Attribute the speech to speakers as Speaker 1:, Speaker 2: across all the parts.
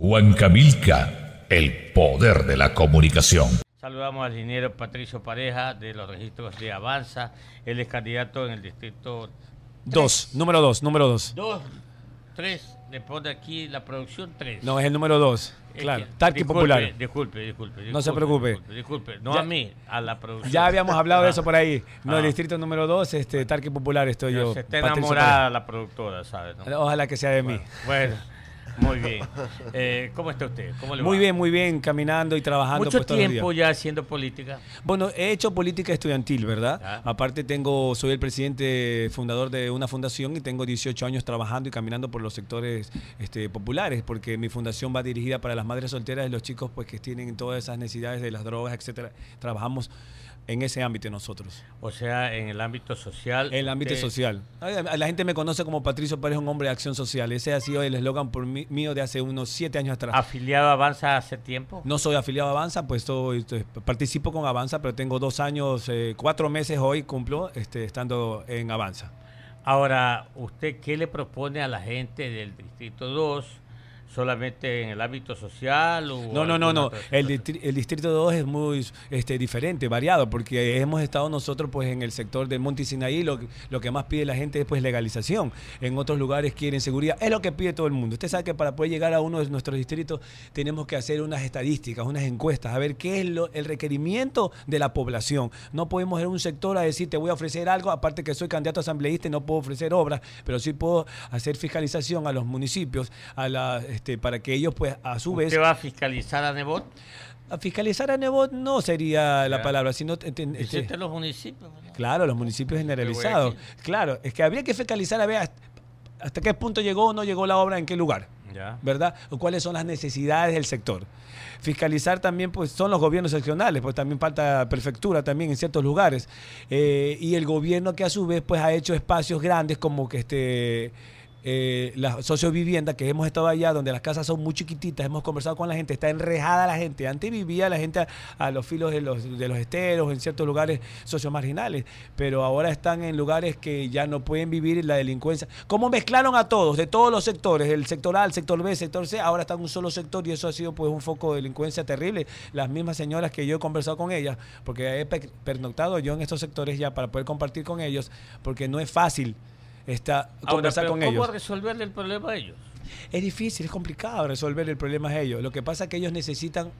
Speaker 1: Juan Camilca, el poder de la comunicación. Saludamos al ingeniero Patricio Pareja de los registros de Avanza. Él es candidato en el distrito
Speaker 2: Dos, número dos, número dos.
Speaker 1: Dos, tres, le pone aquí la producción tres. No, es el número dos, Claro, Tarqui Popular. Disculpe, disculpe, No se preocupe. Disculpe, no a mí, a la producción. Ya habíamos hablado de eso por ahí. No, el ah.
Speaker 2: distrito número dos, este, Tarqui Popular estoy yo. Se está enamorada
Speaker 1: la productora, ¿sabes? Ojalá
Speaker 2: que sea de mí. Bueno. Muy bien.
Speaker 1: Eh, ¿Cómo está usted? Muy bien, muy bien, caminando y trabajando. ¿Mucho tiempo ya haciendo política?
Speaker 2: Bueno, he hecho política estudiantil, ¿verdad? Aparte tengo, soy el presidente fundador de una fundación y tengo 18 años trabajando y caminando por los sectores este, populares, porque mi fundación va dirigida para las madres solteras y los chicos pues que tienen todas esas necesidades de las drogas, etcétera. Trabajamos
Speaker 1: en ese ámbito nosotros. O sea, en el ámbito social. En el ámbito social.
Speaker 2: La gente me conoce como Patricio Pérez, un hombre de acción social. Ese ha sido el eslogan mío de hace unos siete años atrás. ¿Afiliado a Avanza hace tiempo? No soy afiliado a Avanza, pues participo con Avanza,
Speaker 1: pero tengo dos años, eh, cuatro meses hoy cumplo este, estando en Avanza. Ahora, ¿usted qué le propone a la gente del Distrito 2? solamente en el ámbito social? O no, no, no, no. El,
Speaker 2: el, Distrito 2 es muy este, diferente, variado, porque hemos estado nosotros pues en el sector de Monte Sinaí, lo, lo que más pide la gente es pues legalización. En otros lugares quieren seguridad, es lo que pide todo el mundo. Usted sabe que para poder llegar a uno de nuestros distritos tenemos que hacer unas estadísticas, unas encuestas, a ver qué es lo, el requerimiento de la población. No podemos ir a un sector a decir, te voy a ofrecer algo, aparte que soy candidato asambleísta y no puedo ofrecer obras, pero sí puedo hacer fiscalización a los municipios, a las este, este, para que ellos, pues, a su vez vez. va a
Speaker 1: fiscalizar a Nebot?
Speaker 2: fiscalizar a Nebot no sería la palabra, sino este,
Speaker 1: los municipios.
Speaker 2: Claro, los municipios generalizados. Claro, es que habría que fiscalizar a ver hasta, qué punto llegó o no llegó la obra, en qué lugar. ¿Verdad? cuáles son las necesidades del sector. Fiscalizar también, pues, son los gobiernos seccionales, pues también falta prefectura también en ciertos lugares. Eh, y el gobierno que a su vez, pues, ha hecho espacios grandes como que este eh, las viviendas, que hemos estado allá, donde las casas son muy chiquititas, hemos conversado con la gente, está enrejada la gente. Antes vivía la gente a, los filos de los, de los esteros, en ciertos lugares marginales pero ahora están en lugares que ya no pueden vivir la delincuencia. ¿Cómo mezclaron a todos, de todos los sectores, el sector A, el sector B, el sector C, ahora están en un solo sector y eso ha sido pues un foco de delincuencia terrible? Las mismas señoras que yo he conversado con ellas, porque he pernoctado yo en estos sectores ya para poder compartir con ellos, porque no es fácil está, conversar con ellos. ¿Cómo
Speaker 1: resolverle el problema a ellos?
Speaker 2: Es difícil, es complicado resolver el problema a ellos. Lo que pasa es que ellos necesitan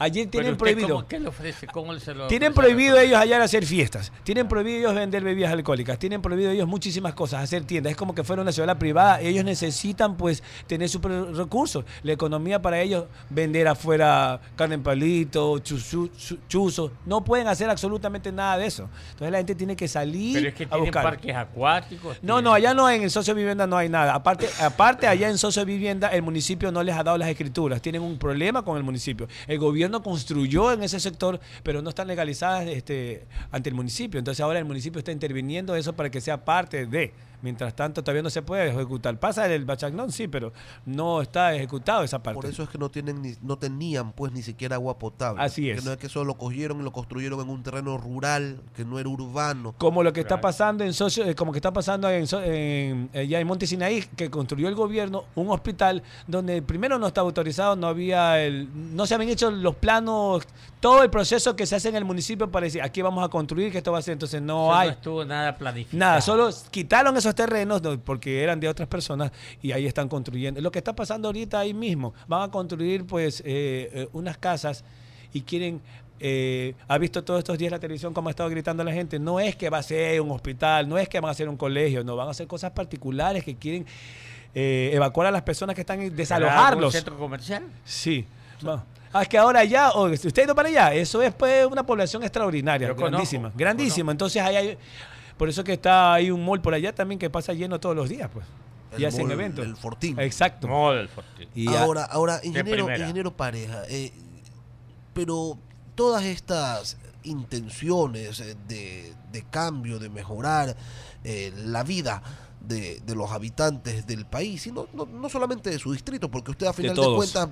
Speaker 2: Ayer tienen prohibido. Cómo,
Speaker 1: que le ofrece? ¿Cómo se lo tienen prohibido
Speaker 2: ellos allá hacer fiestas. Tienen prohibido ellos vender bebidas alcohólicas. Tienen prohibido ellos muchísimas cosas, hacer tiendas. Es como que fuera una ciudad privada. Ellos necesitan, pues, tener sus recursos. La economía para ellos, vender afuera carne en palito, chuzo, No pueden hacer absolutamente nada de eso. Entonces la gente tiene que salir. Pero que a buscar. parques
Speaker 1: acuáticos. No,
Speaker 2: no, allá no en el socio vivienda no hay nada. Aparte, aparte allá en socio vivienda el municipio no les ha dado las escrituras. Tienen un problema con el municipio. El gobierno no construyó en ese sector, pero no están legalizadas este, ante el municipio. Entonces ahora el municipio está interviniendo eso para que sea parte de. Mientras tanto, todavía no se puede ejecutar. Pasa el bachagnón, sí, pero no está ejecutado esa parte. Por eso es que no tienen ni, no tenían pues ni siquiera agua potable. Así es. Que no es que eso lo cogieron y lo construyeron
Speaker 3: en un terreno rural que no era urbano.
Speaker 2: Como lo que está pasando en socio, eh, como que está pasando en, en, eh, en Monte que construyó el gobierno un hospital donde primero no estaba autorizado, no había el, no se habían hecho los planos, todo el proceso que se hace en el municipio para decir aquí vamos a construir, que esto va a ser, entonces no hay. No
Speaker 1: estuvo nada planificado. Nada,
Speaker 2: solo quitaron esos terrenos porque eran de otras personas y ahí están construyendo. Lo que está pasando ahorita ahí mismo, van a construir pues eh, eh, unas casas y quieren eh, ha visto todos estos días la televisión como ha estado gritando la gente, no es que va a ser un hospital, no es que van a ser un colegio, no, van a hacer cosas particulares que quieren evacuar a las personas que están desalojarlos. ¿Un centro comercial? Sí. Ah, es que ahora ya, o, usted no para allá, eso es pues, una población extraordinaria, grandísima, grandísima. Entonces ahí hay por eso que está ahí un mall por allá también que pasa lleno todos los días, pues. y hacen eventos. El Fortín. Exacto. Y ahora, ahora ingeniero, ingeniero
Speaker 3: pareja, eh, pero todas estas intenciones eh, de, de cambio, de mejorar eh, la vida, de, de, los habitantes del país, y no, no, solamente de su distrito, porque usted a final de, cuentas,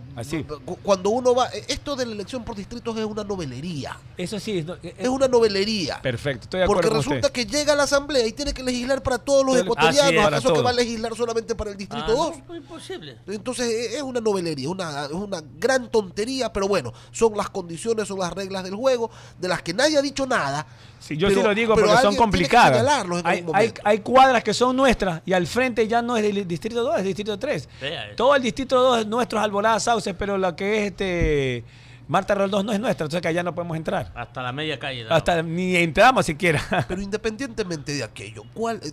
Speaker 3: cuando uno va, e, esto de la elección por distritos es una novelería. Eso sí, es, e, es, una novelería.
Speaker 2: Perfecto, estoy de Porque resulta
Speaker 3: que llega a la asamblea y tiene que legislar para todos los ecuatorianos, ¿acaso que va a legislar solamente para el distrito 2? Ah, imposible. Entonces e, es una novelería, una, es una gran tontería, pero bueno, son las condiciones, son las reglas del juego, de las que
Speaker 2: nadie ha dicho nada yo sí lo digo porque son complicadas. Hay, hay, cuadras que son nuestras y al frente ya no es del distrito 2, es distrito 3. Todo el distrito 2 es nuestro, Alborada, Sauces, pero la que es este Marta 2 no es nuestra, entonces que allá no podemos entrar. Hasta
Speaker 1: la media calle. Hasta
Speaker 2: ni entramos siquiera. Pero independientemente de aquello, ¿cuál
Speaker 1: eh,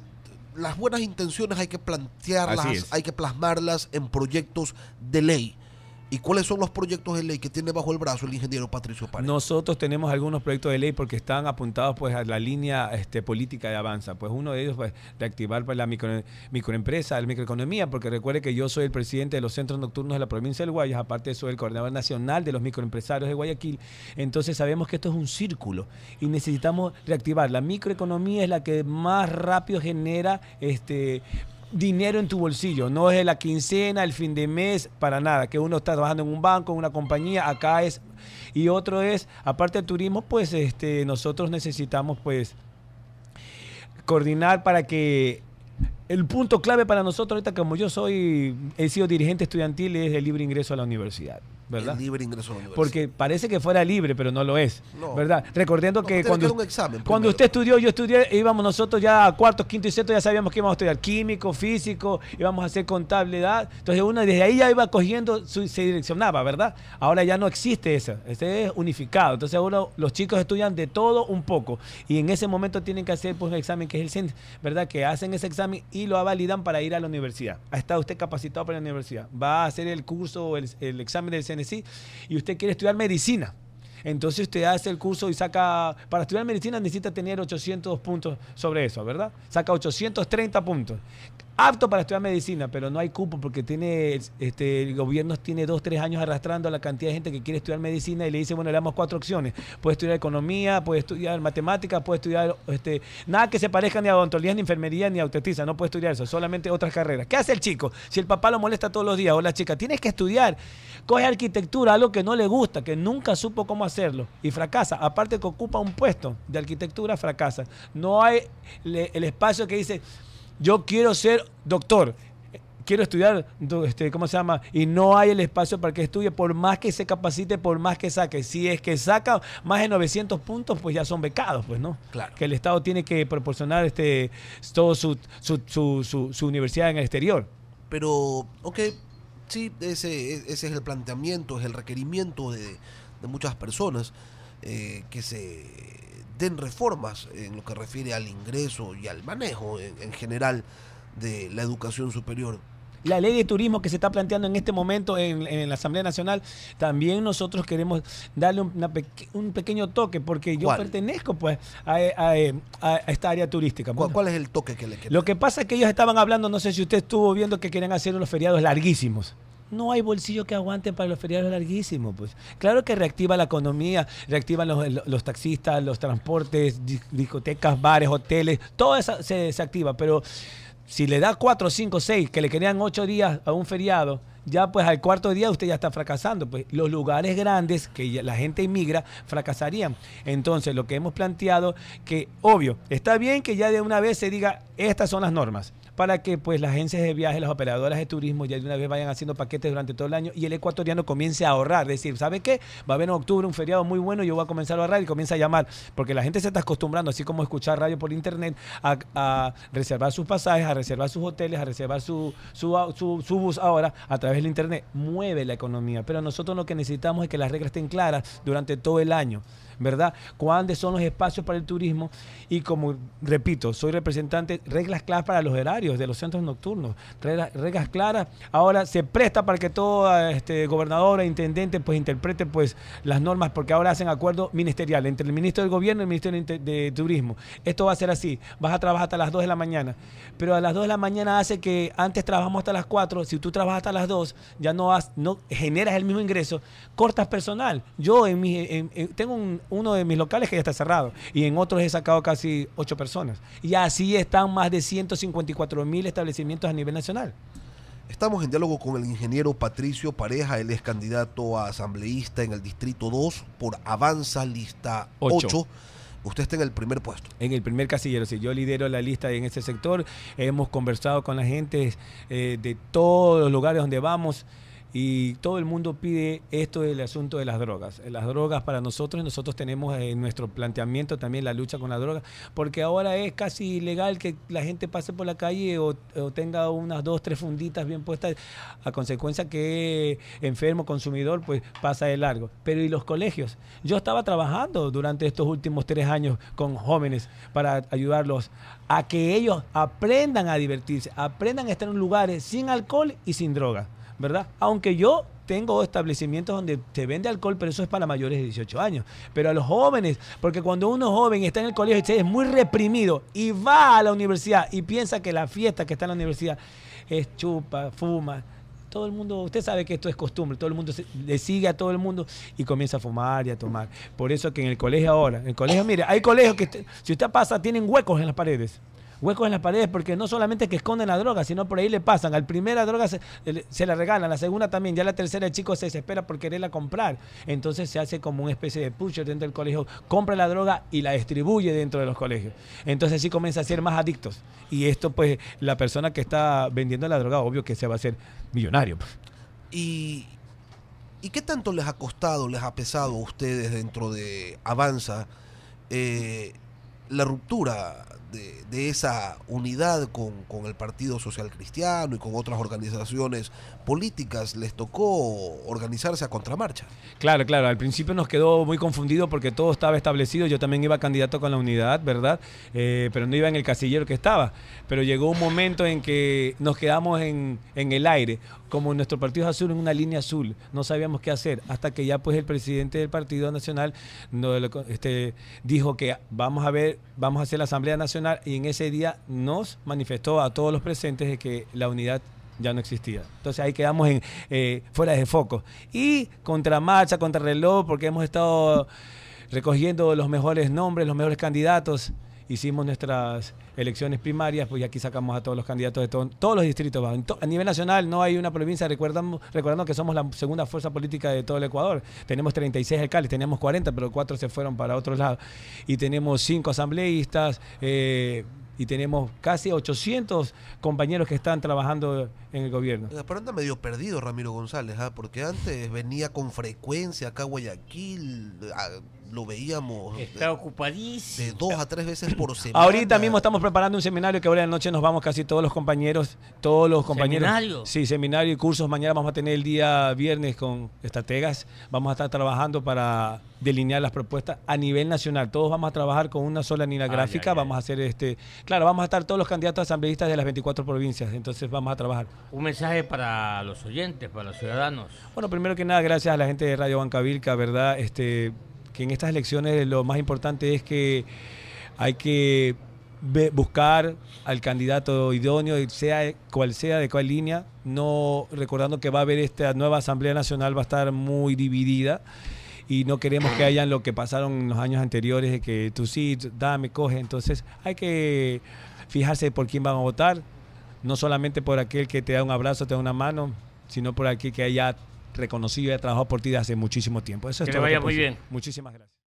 Speaker 1: las
Speaker 3: buenas intenciones hay que plantearlas, hay que plasmarlas en proyectos de ley ¿Y cuáles son los proyectos de ley que tiene bajo el brazo el ingeniero Patricio Paredes?
Speaker 2: Nosotros tenemos algunos proyectos de ley porque están apuntados pues a la línea este, política de avanza. Pues uno de ellos es pues, reactivar pues, la microempresa, la microeconomía, porque recuerde que yo soy el presidente de los centros nocturnos de la provincia del Guayas, aparte soy el coordinador nacional de los microempresarios de Guayaquil. Entonces sabemos que esto es un círculo y necesitamos reactivar. La microeconomía es la que más rápido genera este dinero en tu bolsillo, no es la quincena, el fin de mes, para nada, que uno está trabajando en un banco, en una compañía, acá es y otro es aparte del turismo, pues este nosotros necesitamos pues coordinar para que el punto clave para nosotros ahorita como yo soy he sido dirigente estudiantil es el libre ingreso a la universidad libre ingreso Porque parece que fuera libre, pero no lo es, ¿verdad? Recordando que cuando, cuando usted estudió, yo estudié, íbamos nosotros ya a cuarto quinto y sexto, ya sabíamos que íbamos a estudiar químico, físico, íbamos a hacer contabilidad. Entonces uno desde ahí ya iba cogiendo, se direccionaba, ¿verdad? Ahora ya no existe eso, este es unificado. Entonces ahora los chicos estudian de todo un poco y en ese momento tienen que hacer pues, un examen que es el centro ¿verdad? Que hacen ese examen y lo validan para ir a la universidad. ¿ha estado usted capacitado para la universidad? ¿Va a hacer el curso el, examen del centro? y usted quiere estudiar medicina. Entonces usted hace el curso y saca, para estudiar medicina necesita tener 800 puntos sobre eso, ¿verdad? Saca 830 puntos apto para estudiar medicina, pero no hay cupo porque tiene, este, el gobierno tiene dos, tres años arrastrando a la cantidad de gente que quiere estudiar medicina y le dice, bueno, le damos cuatro opciones. Puede estudiar economía, puede estudiar matemáticas, puede estudiar, este, nada que se parezca ni a odontología, ni enfermería, ni a no puede estudiar eso, solamente otras carreras. ¿Qué hace el chico? Si el papá lo molesta todos los días o la chica, tienes que estudiar, coge arquitectura, algo que no le gusta, que nunca supo cómo hacerlo y fracasa. Aparte que ocupa un puesto de arquitectura, fracasa. No hay el espacio que dice yo quiero ser doctor, quiero estudiar, este, ¿cómo se llama? Y no hay el espacio para que estudie, por más que se capacite, por más que saque. Si es que saca más de 900 puntos, pues ya son becados, pues, ¿no? Claro. Que el Estado tiene que proporcionar este, todo su, su, su, su, universidad en el exterior.
Speaker 3: Pero, ok, sí, ese, ese es el planteamiento, es el requerimiento de, muchas personas eh, que se reformas en lo que refiere al ingreso y al manejo en, general
Speaker 2: de la educación superior la ley de turismo que se está planteando en este momento en, la Asamblea Nacional, también nosotros queremos darle un pequeño toque, porque yo pertenezco pues a, esta área turística. ¿Cuál, es el toque que le queda? Lo que pasa es que ellos estaban hablando, no sé si usted estuvo viendo que querían hacer unos feriados larguísimos no hay bolsillo que aguante para los feriados larguísimos. Pues. Claro que reactiva la economía, reactivan los, los taxistas, los transportes, discotecas, bares, hoteles, todo eso se activa, pero si le da cuatro, cinco, seis, que le querían ocho días a un feriado, ya pues al cuarto día usted ya está fracasando. Pues los lugares grandes que la gente inmigra fracasarían. Entonces lo que hemos planteado, que obvio, está bien que ya de una vez se diga, estas son las normas para que pues las agencias de viaje, las operadoras de turismo ya de una vez vayan haciendo paquetes durante todo el año y el ecuatoriano comience a ahorrar, decir, ¿sabe qué? Va a haber en octubre un feriado muy bueno, yo voy a comenzar a ahorrar y comienza a llamar, porque la gente se está acostumbrando, así como escuchar radio por internet, a, reservar sus pasajes, a reservar sus hoteles, a reservar su, su, su, su bus ahora a través del internet. Mueve la economía, pero nosotros lo que necesitamos es que las reglas estén claras durante todo el año. ¿verdad? ¿Cuáles son los espacios para el turismo? Y como repito, soy representante, reglas claras para los horarios de los centros nocturnos, reglas, claras. Ahora se presta para que todo este, gobernador e intendente pues interprete pues las normas, porque ahora hacen acuerdo ministerial entre el ministro del gobierno y el ministro de, turismo. Esto va a ser así, vas a trabajar hasta las 2 de la mañana, pero a las 2 de la mañana hace que antes trabajamos hasta las 4, si tú trabajas hasta las 2, ya no, no generas el mismo ingreso, cortas personal. Yo en mi, tengo un uno de mis locales que ya está cerrado y en otros he sacado casi ocho personas. Y así están más de 154 mil establecimientos a nivel nacional.
Speaker 3: Estamos en diálogo con el ingeniero Patricio Pareja, él es candidato a asambleísta en el Distrito 2 por Avanza Lista 8.
Speaker 2: Usted está en el primer puesto. En el primer casillero, sí, yo lidero la lista en este sector, hemos conversado con la gente eh, de todos los lugares donde vamos y todo el mundo pide esto del asunto de las drogas. Las drogas para nosotros, nosotros tenemos eh, en nuestro planteamiento también la lucha con las drogas, porque ahora es casi ilegal que la gente pase por la calle o, o tenga unas dos, tres funditas bien puestas, a consecuencia que eh, enfermo, consumidor, pues pasa de largo. Pero ¿y los colegios? Yo estaba trabajando durante estos últimos tres años con jóvenes para ayudarlos a que ellos aprendan a divertirse, aprendan a estar en lugares sin alcohol y sin drogas. ¿verdad? Aunque yo tengo establecimientos donde se vende alcohol, pero eso es para mayores de 18 años. Pero a los jóvenes, porque cuando uno joven está en el colegio y es muy reprimido y va a la universidad y piensa que la fiesta que está en la universidad es chupa, fuma, todo el mundo, usted sabe que esto es costumbre, todo el mundo le sigue a todo el mundo y comienza a fumar y a tomar. Por eso que en el colegio ahora, en el colegio, mire, hay colegios que si usted pasa tienen huecos en las paredes huecos en las paredes, porque no solamente que esconden la droga, sino por ahí le pasan. Al primera droga se, la regalan, la segunda también, ya la tercera el chico se desespera por quererla comprar. Entonces se hace como una especie de pusher dentro del colegio, compra la droga y la distribuye dentro de los colegios. Entonces sí comienza a ser más adictos. Y esto pues la persona que está vendiendo la droga, obvio que se va a hacer millonario. Pues. Y,
Speaker 3: ¿Y qué tanto les ha costado, les ha pesado a ustedes dentro de Avanza eh, la ruptura de, esa unidad con, el Partido Social Cristiano y con otras organizaciones políticas les tocó
Speaker 2: organizarse a contramarcha. Claro, claro, al principio nos quedó muy confundido porque todo estaba establecido, yo también iba candidato con la unidad, ¿verdad? Eh, pero no iba en el casillero que estaba, pero llegó un momento en que nos quedamos en, el aire, como nuestro partido azul en una línea azul, no sabíamos qué hacer, hasta que ya pues el presidente del Partido Nacional este, dijo que vamos a ver vamos a hacer la Asamblea Nacional y en ese día nos manifestó a todos los presentes de que la unidad ya no existía. Entonces ahí quedamos en, eh, fuera de foco. Y contra marcha, contra reloj, porque hemos estado recogiendo los mejores nombres, los mejores candidatos hicimos nuestras elecciones primarias, pues aquí sacamos a todos los candidatos de todos los distritos. a nivel nacional no hay una provincia, recordando, recordando que somos la segunda fuerza política de todo el Ecuador. Tenemos 36 alcaldes, teníamos 40, pero cuatro se fueron para otro lado. Y tenemos cinco asambleístas. Eh, y tenemos casi 800 compañeros que están trabajando en el gobierno.
Speaker 3: Pero anda medio perdido Ramiro González, ¿ah? porque antes
Speaker 2: venía con frecuencia acá a Guayaquil,
Speaker 3: lo veíamos. Está ocupadísimo. De dos a tres veces por semana. Ahorita
Speaker 2: mismo estamos preparando un seminario que ahora la noche nos vamos casi todos los compañeros, todos los compañeros. ¿Seminario? Sí, seminario y cursos. Mañana vamos a tener el día viernes con estrategas. Vamos a estar trabajando para delinear las propuestas a nivel nacional. Todos vamos a trabajar con una sola línea gráfica. vamos a hacer este. Claro, vamos a estar todos los candidatos asambleístas de las 24 provincias. Entonces vamos a trabajar.
Speaker 1: Un mensaje para los oyentes, para los ciudadanos.
Speaker 2: Bueno, primero que nada, gracias a la gente de Radio Banca Vilca, ¿verdad? Este que en estas elecciones lo más importante es que hay que buscar al candidato idóneo, sea cual sea, de cual línea, no recordando que va a haber esta nueva Asamblea Nacional, va a estar muy dividida y no queremos que hayan lo que pasaron en los años anteriores, que tú sí, dame, coge, entonces hay que fijarse por quién van a votar, no solamente por aquel que te da un abrazo, te da una mano, sino por aquel que haya reconocido y ha trabajado por ti desde hace muchísimo tiempo. Eso es que todo vaya muy bien. Muchísimas gracias.